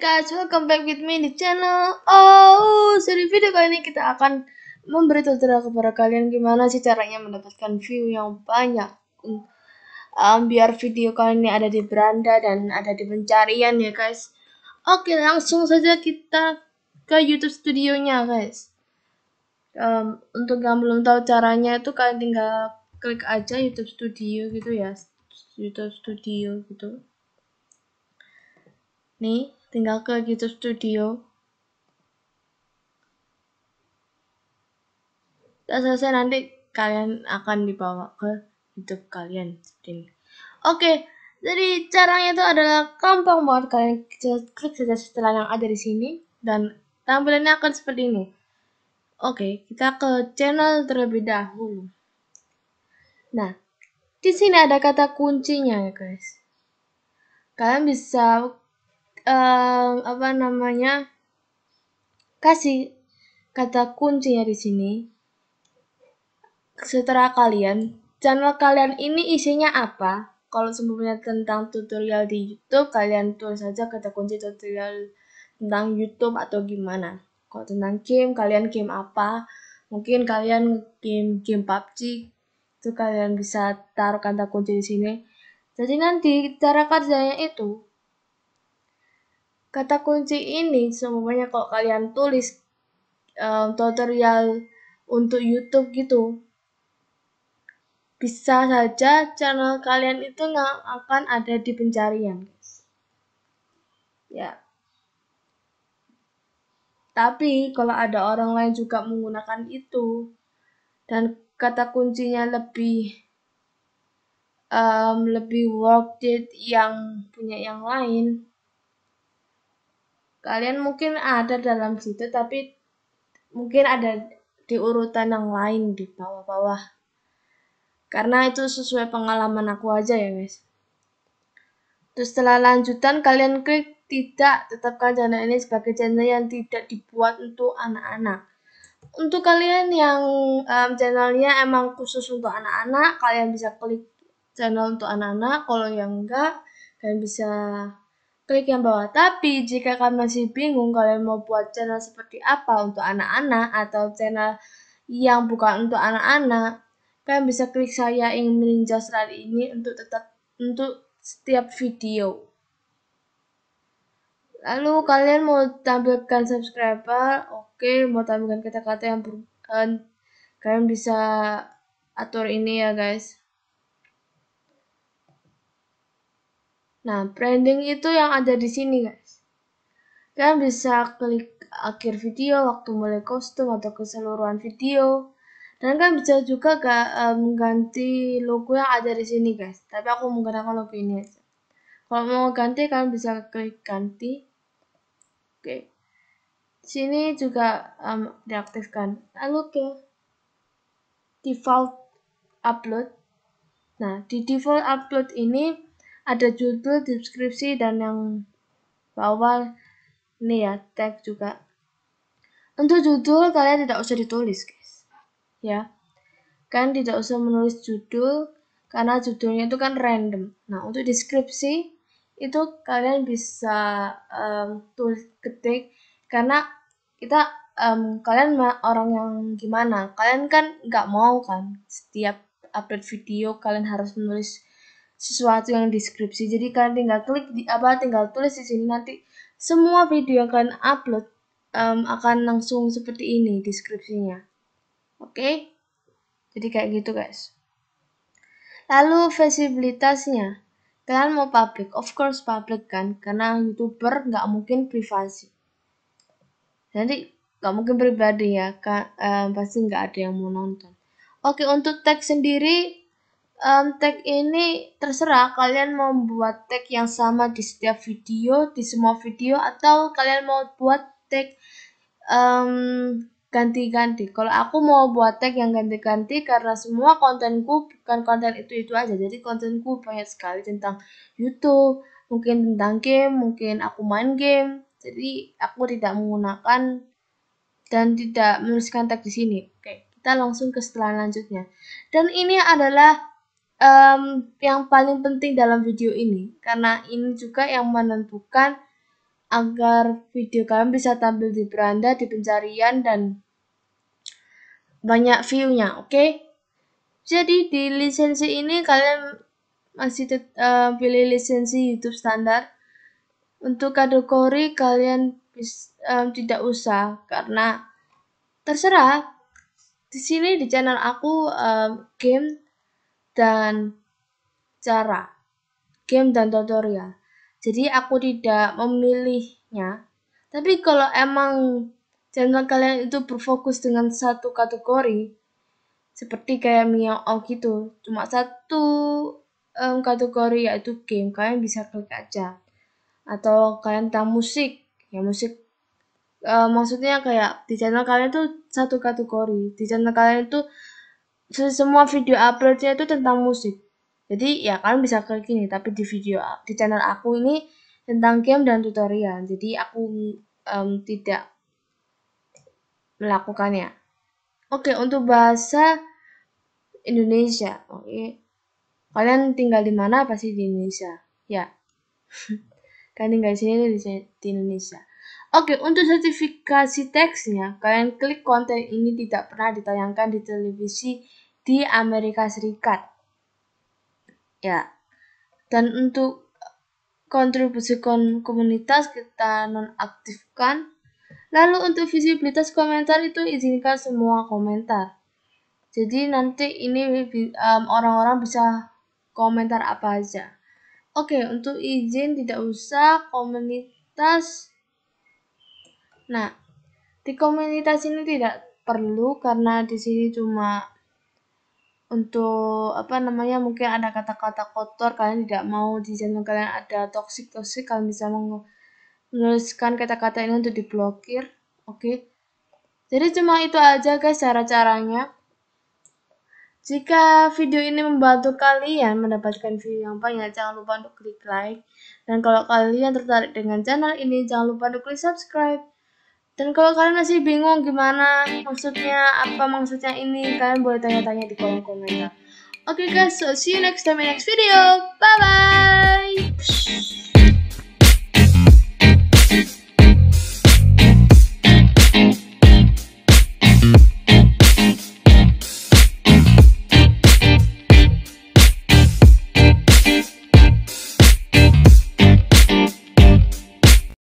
guys, welcome back with me di channel Oh, seri video kali ini kita akan memberi tutorial kepada kalian gimana sih caranya mendapatkan view yang banyak um, Biar video kali ini ada di beranda dan ada di pencarian ya guys Oke, langsung saja kita ke youtube studionya guys um, Untuk yang belum tahu caranya itu kalian tinggal klik aja youtube studio gitu ya YouTube Studio gitu. Nih, tinggal ke YouTube gitu Studio. Tak selesai nanti kalian akan dibawa ke YouTube kalian ini. Oke, okay, jadi caranya itu adalah gampang banget kalian klik saja setelah yang ada di sini dan tampilannya akan seperti ini. Oke, okay, kita ke channel terlebih dahulu. Nah, di sini ada kata kuncinya ya guys. Kalian bisa um, apa namanya kasih kata kuncinya di sini setelah kalian channel kalian ini isinya apa kalau sebelumnya tentang tutorial di YouTube kalian tulis saja kata kunci tutorial tentang YouTube atau gimana kalau tentang game kalian game apa mungkin kalian game game PUBG itu kalian bisa taruh kata kunci di sini jadi nanti cara kerjanya itu Kata kunci ini semuanya kalau kalian tulis um, tutorial untuk YouTube gitu, bisa saja channel kalian itu nggak akan ada di pencarian, guys. Ya. Tapi kalau ada orang lain juga menggunakan itu dan kata kuncinya lebih um, lebih worth it yang punya yang lain kalian mungkin ada dalam situ tapi mungkin ada di urutan yang lain di bawah-bawah karena itu sesuai pengalaman aku aja ya guys terus setelah lanjutan kalian klik tidak tetapkan channel ini sebagai channel yang tidak dibuat untuk anak-anak untuk kalian yang um, channelnya emang khusus untuk anak-anak kalian bisa klik channel untuk anak-anak kalau yang enggak kalian bisa klik yang bawah. Tapi jika kalian masih bingung kalian mau buat channel seperti apa untuk anak-anak atau channel yang bukan untuk anak-anak, kalian bisa klik saya yang meninjau slide ini untuk tetap untuk setiap video. Lalu kalian mau tampilkan subscriber, oke, okay. mau tampilkan kata-kata yang berubah, eh, kalian bisa atur ini ya guys. Nah, branding itu yang ada di sini, guys. Kalian bisa klik akhir video waktu mulai kostum atau keseluruhan video. Dan kalian bisa juga gak, eh, mengganti logo yang ada di sini, guys. Tapi aku menggunakan logo ini aja. Kalau mau ganti, kalian bisa klik ganti. Oke. Okay. Sini juga um, diaktifkan. Nah, Lalu ya. ke default upload. Nah, di default upload ini ada judul, deskripsi, dan yang bawah ini ya, tag juga. Untuk judul, kalian tidak usah ditulis, guys. Ya, kan tidak usah menulis judul, karena judulnya itu kan random. Nah, untuk deskripsi, itu kalian bisa um, tulis ketik, karena kita um, kalian orang yang gimana kalian kan nggak mau kan setiap upload video kalian harus menulis sesuatu yang deskripsi. Jadi kalian tinggal klik di apa tinggal tulis di sini nanti semua video yang kalian upload um, akan langsung seperti ini deskripsinya. Oke. Okay? Jadi kayak gitu, guys. Lalu visibilitasnya. Kalian mau public, of course public kan, karena youtuber nggak mungkin privasi. Jadi nggak mungkin pribadi ya, kan, um, pasti nggak ada yang mau nonton. Oke, okay, untuk teks sendiri um, tag ini terserah kalian mau buat tag yang sama di setiap video, di semua video, atau kalian mau buat tag um, ganti-ganti. Kalau aku mau buat tag yang ganti-ganti karena semua kontenku bukan konten itu-itu aja. Jadi kontenku banyak sekali tentang YouTube, mungkin tentang game, mungkin aku main game. Jadi aku tidak menggunakan dan tidak menuliskan tag di sini. Oke, kita langsung ke setelah lanjutnya. Dan ini adalah um, yang paling penting dalam video ini karena ini juga yang menentukan agar video kalian bisa tampil di beranda, di pencarian dan banyak view-nya, oke? Okay? Jadi di lisensi ini kalian masih uh, pilih lisensi YouTube standar. Untuk kategori kalian um, tidak usah karena terserah. Di sini di channel aku um, game dan cara game dan tutorial. Jadi aku tidak memilihnya. Tapi kalau emang channel kalian itu berfokus dengan satu kategori, seperti kayak Miao gitu, cuma satu um, kategori yaitu game, kalian bisa klik aja. Atau kalian tentang musik, ya musik uh, maksudnya kayak di channel kalian itu satu kategori, di channel kalian itu semua video uploadnya itu tentang musik jadi ya kalian bisa klik ini tapi di video di channel aku ini tentang game dan tutorial jadi aku um, tidak melakukannya oke untuk bahasa Indonesia oke kalian tinggal di mana pasti di Indonesia ya kalian tinggal di sini di Indonesia Oke, untuk sertifikasi teksnya, kalian klik konten ini tidak pernah ditayangkan di televisi di Amerika Serikat. Ya. Dan untuk kontribusi komunitas kita nonaktifkan. Lalu untuk visibilitas komentar itu izinkan semua komentar. Jadi nanti ini orang-orang um, bisa komentar apa aja. Oke, untuk izin tidak usah komunitas Nah, di komunitas ini tidak perlu karena di sini cuma untuk apa namanya mungkin ada kata-kata kotor kalian tidak mau di channel kalian ada toksik toksik kalian bisa menuliskan kata-kata ini untuk diblokir oke okay? jadi cuma itu aja guys cara caranya jika video ini membantu kalian mendapatkan video yang banyak, jangan lupa untuk klik like. Dan kalau kalian tertarik dengan channel ini, jangan lupa untuk klik subscribe. Dan kalau kalian masih bingung gimana maksudnya, apa maksudnya ini, kalian boleh tanya-tanya di kolom komentar. Oke okay guys, so see you next time in next video. Bye-bye!